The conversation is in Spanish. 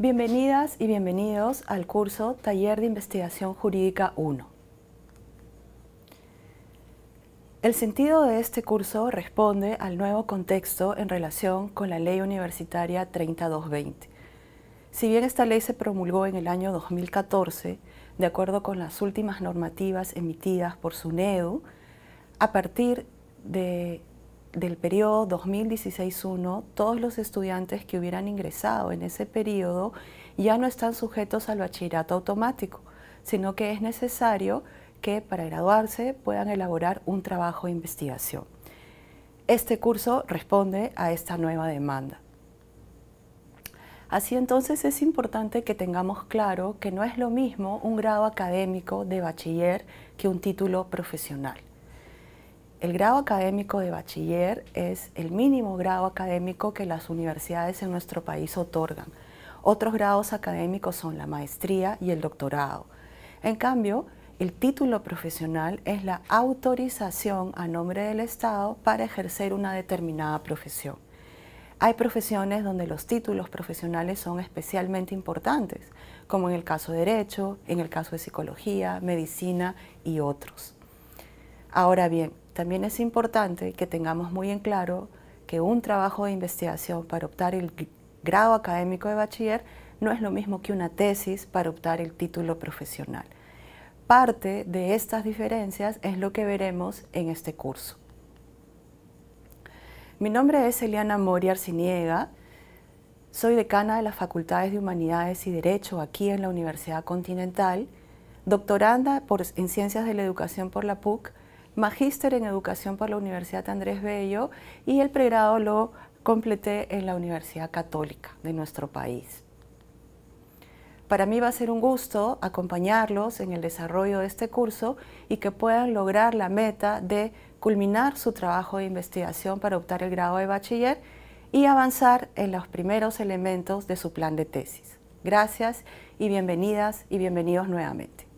Bienvenidas y bienvenidos al curso Taller de Investigación Jurídica 1. El sentido de este curso responde al nuevo contexto en relación con la Ley Universitaria 3220. Si bien esta ley se promulgó en el año 2014, de acuerdo con las últimas normativas emitidas por SUNEDU, a partir de del periodo 2016-1, todos los estudiantes que hubieran ingresado en ese periodo ya no están sujetos al bachillerato automático, sino que es necesario que para graduarse puedan elaborar un trabajo de investigación. Este curso responde a esta nueva demanda. Así entonces es importante que tengamos claro que no es lo mismo un grado académico de bachiller que un título profesional. El grado académico de bachiller es el mínimo grado académico que las universidades en nuestro país otorgan. Otros grados académicos son la maestría y el doctorado. En cambio, el título profesional es la autorización a nombre del Estado para ejercer una determinada profesión. Hay profesiones donde los títulos profesionales son especialmente importantes, como en el caso de Derecho, en el caso de Psicología, Medicina y otros. Ahora bien, también es importante que tengamos muy en claro que un trabajo de investigación para optar el grado académico de bachiller no es lo mismo que una tesis para optar el título profesional. Parte de estas diferencias es lo que veremos en este curso. Mi nombre es Eliana Mori Arciniega, soy decana de las Facultades de Humanidades y Derecho aquí en la Universidad Continental, doctoranda en Ciencias de la Educación por la PUC magíster en educación por la Universidad Andrés Bello y el pregrado lo completé en la Universidad Católica de nuestro país. Para mí va a ser un gusto acompañarlos en el desarrollo de este curso y que puedan lograr la meta de culminar su trabajo de investigación para optar el grado de bachiller y avanzar en los primeros elementos de su plan de tesis. Gracias y bienvenidas y bienvenidos nuevamente.